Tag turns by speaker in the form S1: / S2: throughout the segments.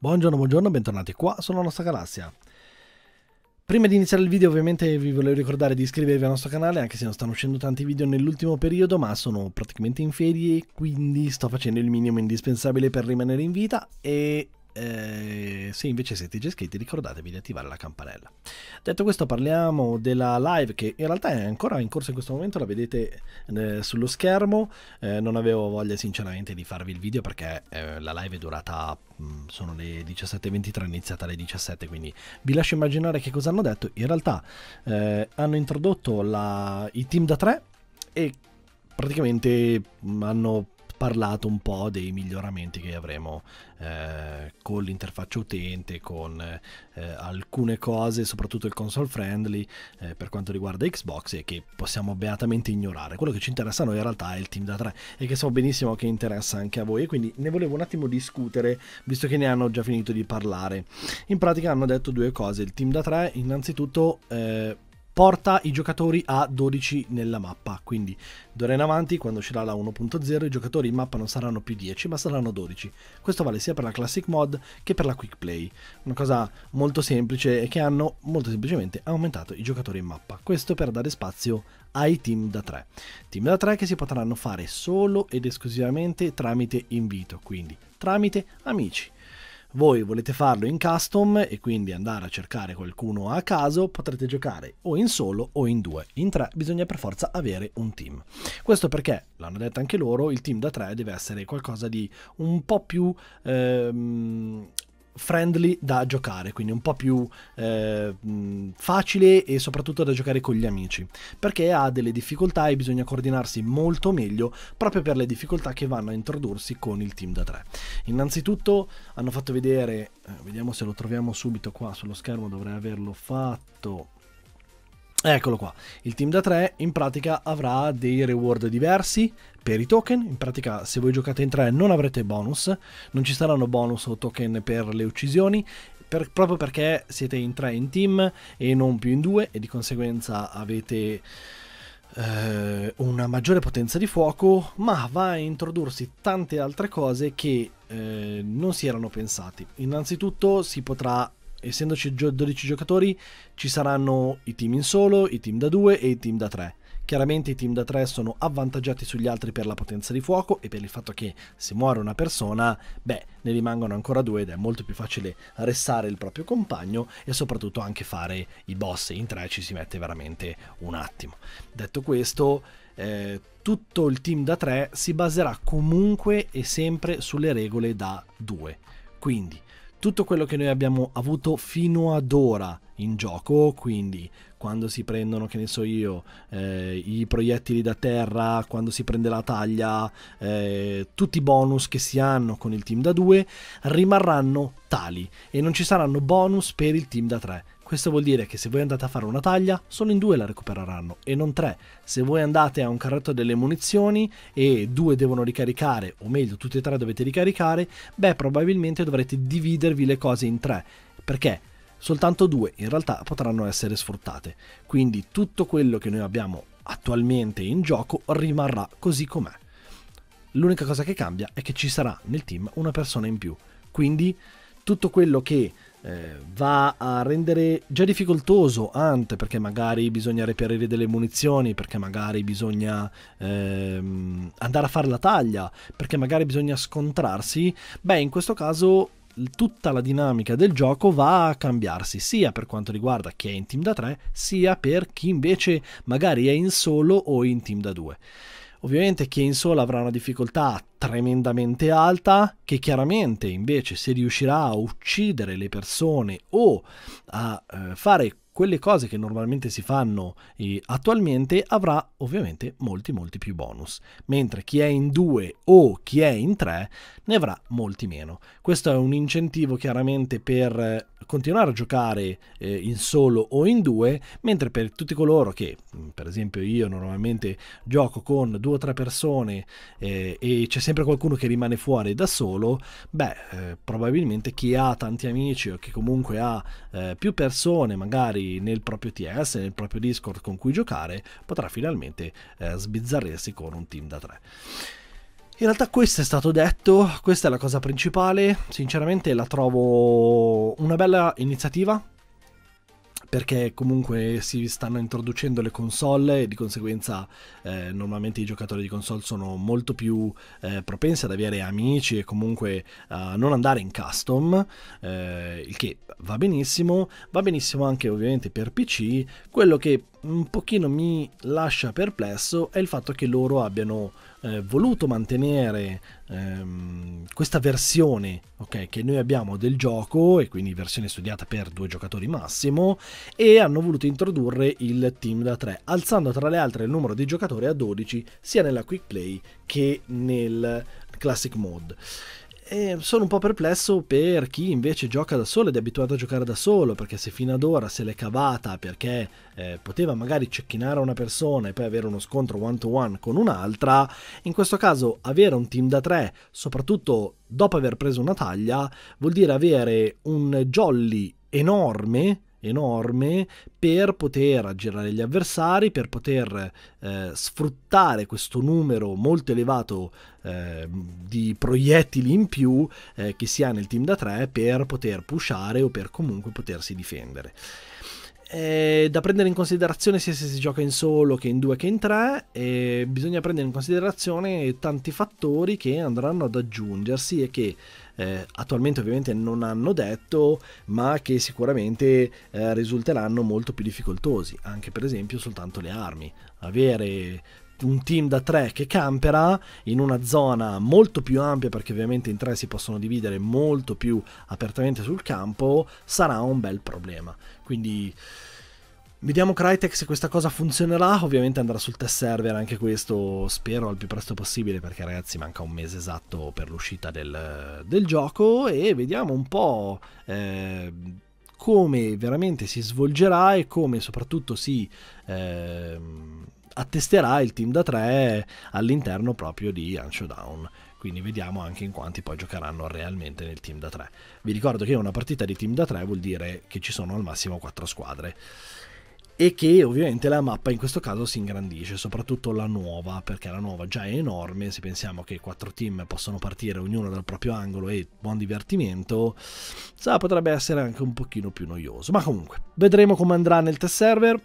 S1: Buongiorno, buongiorno, bentornati qua sulla nostra galassia. Prima di iniziare il video ovviamente vi volevo ricordare di iscrivervi al nostro canale anche se non stanno uscendo tanti video nell'ultimo periodo ma sono praticamente in ferie quindi sto facendo il minimo indispensabile per rimanere in vita e eh, se invece siete già iscritti ricordatevi di attivare la campanella. Detto questo parliamo della live che in realtà è ancora in corso in questo momento, la vedete eh, sullo schermo, eh, non avevo voglia sinceramente di farvi il video perché eh, la live è durata, mh, mm, sono le 17.23, è iniziata alle 17, quindi vi lascio immaginare che cosa hanno detto, in realtà eh, hanno introdotto la, i team da 3 e praticamente mm, hanno parlato un po' dei miglioramenti che avremo eh, con l'interfaccia utente, con eh, alcune cose, soprattutto il console friendly eh, per quanto riguarda Xbox e che possiamo beatamente ignorare. Quello che ci interessa a noi in realtà è il team da 3 e che so benissimo che interessa anche a voi e quindi ne volevo un attimo discutere visto che ne hanno già finito di parlare. In pratica hanno detto due cose, il team da 3 innanzitutto... Eh, porta i giocatori a 12 nella mappa, quindi d'ora in avanti quando uscirà la 1.0 i giocatori in mappa non saranno più 10 ma saranno 12. Questo vale sia per la Classic Mod che per la Quick Play, una cosa molto semplice e che hanno molto semplicemente aumentato i giocatori in mappa, questo per dare spazio ai team da 3. Team da 3 che si potranno fare solo ed esclusivamente tramite invito, quindi tramite amici voi volete farlo in custom e quindi andare a cercare qualcuno a caso, potrete giocare o in solo o in due. In tre bisogna per forza avere un team. Questo perché, l'hanno detto anche loro, il team da tre deve essere qualcosa di un po' più... Ehm, friendly da giocare, quindi un po' più eh, facile e soprattutto da giocare con gli amici, perché ha delle difficoltà e bisogna coordinarsi molto meglio proprio per le difficoltà che vanno a introdursi con il team da 3. Innanzitutto hanno fatto vedere, eh, vediamo se lo troviamo subito qua sullo schermo, dovrei averlo fatto Eccolo qua, il team da 3 in pratica avrà dei reward diversi per i token, in pratica se voi giocate in 3 non avrete bonus, non ci saranno bonus o token per le uccisioni, per, proprio perché siete in 3 in team e non più in 2 e di conseguenza avete eh, una maggiore potenza di fuoco, ma va a introdursi tante altre cose che eh, non si erano pensati. Innanzitutto si potrà essendoci 12 giocatori, ci saranno i team in solo, i team da 2 e i team da 3. Chiaramente i team da 3 sono avvantaggiati sugli altri per la potenza di fuoco e per il fatto che se muore una persona, beh, ne rimangono ancora due ed è molto più facile restare il proprio compagno e soprattutto anche fare i boss. In 3 ci si mette veramente un attimo. Detto questo, eh, tutto il team da 3 si baserà comunque e sempre sulle regole da 2. Quindi tutto quello che noi abbiamo avuto fino ad ora in gioco, quindi quando si prendono, che ne so io, eh, i proiettili da terra, quando si prende la taglia, eh, tutti i bonus che si hanno con il team da 2 rimarranno tali e non ci saranno bonus per il team da 3. Questo vuol dire che se voi andate a fare una taglia, solo in due la recupereranno e non tre. Se voi andate a un carretto delle munizioni e due devono ricaricare, o meglio tutti e tre dovete ricaricare, beh probabilmente dovrete dividervi le cose in tre. Perché? Soltanto due in realtà potranno essere sfruttate. Quindi tutto quello che noi abbiamo attualmente in gioco rimarrà così com'è. L'unica cosa che cambia è che ci sarà nel team una persona in più. Quindi tutto quello che eh, va a rendere già difficoltoso Ant perché magari bisogna reperire delle munizioni, perché magari bisogna ehm, andare a fare la taglia, perché magari bisogna scontrarsi, beh in questo caso tutta la dinamica del gioco va a cambiarsi sia per quanto riguarda chi è in team da 3 sia per chi invece magari è in solo o in team da 2. Ovviamente Keynesall avrà una difficoltà tremendamente alta che chiaramente invece se riuscirà a uccidere le persone o a eh, fare quelle cose che normalmente si fanno eh, attualmente avrà ovviamente molti molti più bonus, mentre chi è in due o chi è in tre ne avrà molti meno. Questo è un incentivo chiaramente per eh, continuare a giocare eh, in solo o in due, mentre per tutti coloro che, mm, per esempio io normalmente gioco con due o tre persone eh, e c'è sempre qualcuno che rimane fuori da solo, beh, eh, probabilmente chi ha tanti amici o che comunque ha eh, più persone, magari nel proprio TS, nel proprio Discord con cui giocare, potrà finalmente eh, sbizzarrirsi con un team da tre. In realtà questo è stato detto, questa è la cosa principale, sinceramente la trovo una bella iniziativa, perché comunque si stanno introducendo le console e di conseguenza eh, normalmente i giocatori di console sono molto più eh, propensi ad avere amici e comunque a non andare in custom, eh, il che va benissimo, va benissimo anche ovviamente per PC, quello che un pochino mi lascia perplesso è il fatto che loro abbiano eh, voluto mantenere ehm, questa versione okay, che noi abbiamo del gioco e quindi versione studiata per due giocatori massimo e hanno voluto introdurre il team da 3 alzando tra le altre il numero di giocatori a 12 sia nella quick play che nel classic mode e sono un po' perplesso per chi invece gioca da solo ed è abituato a giocare da solo, perché se fino ad ora se l'è cavata perché eh, poteva magari cecchinare una persona e poi avere uno scontro one to one con un'altra, in questo caso avere un team da tre, soprattutto dopo aver preso una taglia, vuol dire avere un jolly enorme enorme per poter aggirare gli avversari, per poter eh, sfruttare questo numero molto elevato eh, di proiettili in più eh, che si ha nel team da 3 per poter pushare o per comunque potersi difendere da prendere in considerazione sia se si gioca in solo che in due che in tre, eh, bisogna prendere in considerazione tanti fattori che andranno ad aggiungersi e che eh, attualmente ovviamente non hanno detto, ma che sicuramente eh, risulteranno molto più difficoltosi, anche per esempio soltanto le armi. Avere un team da tre che campera in una zona molto più ampia perché ovviamente in tre si possono dividere molto più apertamente sul campo sarà un bel problema quindi Vediamo Crytek se questa cosa funzionerà, ovviamente andrà sul test server anche questo, spero al più presto possibile perché ragazzi manca un mese esatto per l'uscita del, del gioco e vediamo un po' eh, come veramente si svolgerà e come soprattutto si... Eh, attesterà il team da 3 all'interno proprio di Unshowdown quindi vediamo anche in quanti poi giocheranno realmente nel team da 3. Vi ricordo che una partita di team da 3 vuol dire che ci sono al massimo 4 squadre e che ovviamente la mappa in questo caso si ingrandisce, soprattutto la nuova, perché la nuova già è enorme, se pensiamo che 4 team possono partire ognuno dal proprio angolo e buon divertimento, sa, potrebbe essere anche un pochino più noioso, ma comunque vedremo come andrà nel test server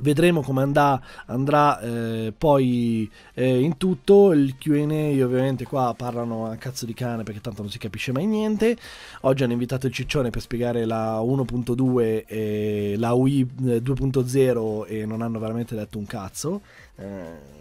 S1: Vedremo come andrà, andrà eh, poi eh, in tutto il QA. Ovviamente, qua parlano a cazzo di cane perché tanto non si capisce mai niente. Oggi hanno invitato il Ciccione per spiegare la 1.2 e la UI 2.0 eh, e non hanno veramente detto un cazzo. Eh,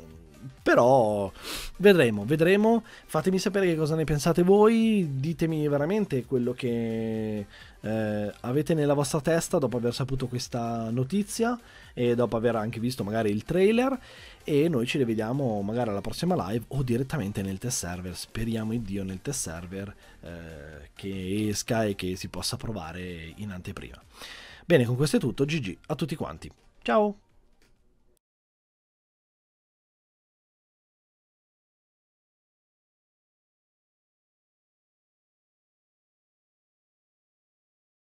S1: però vedremo, vedremo. Fatemi sapere che cosa ne pensate voi, ditemi veramente quello che eh, avete nella vostra testa dopo aver saputo questa notizia e dopo aver anche visto magari il trailer e noi ci rivediamo magari alla prossima live o direttamente nel test server. Speriamo in Dio nel test server eh, che esca e che si possa provare in anteprima. Bene, con questo è tutto, GG a tutti quanti. Ciao!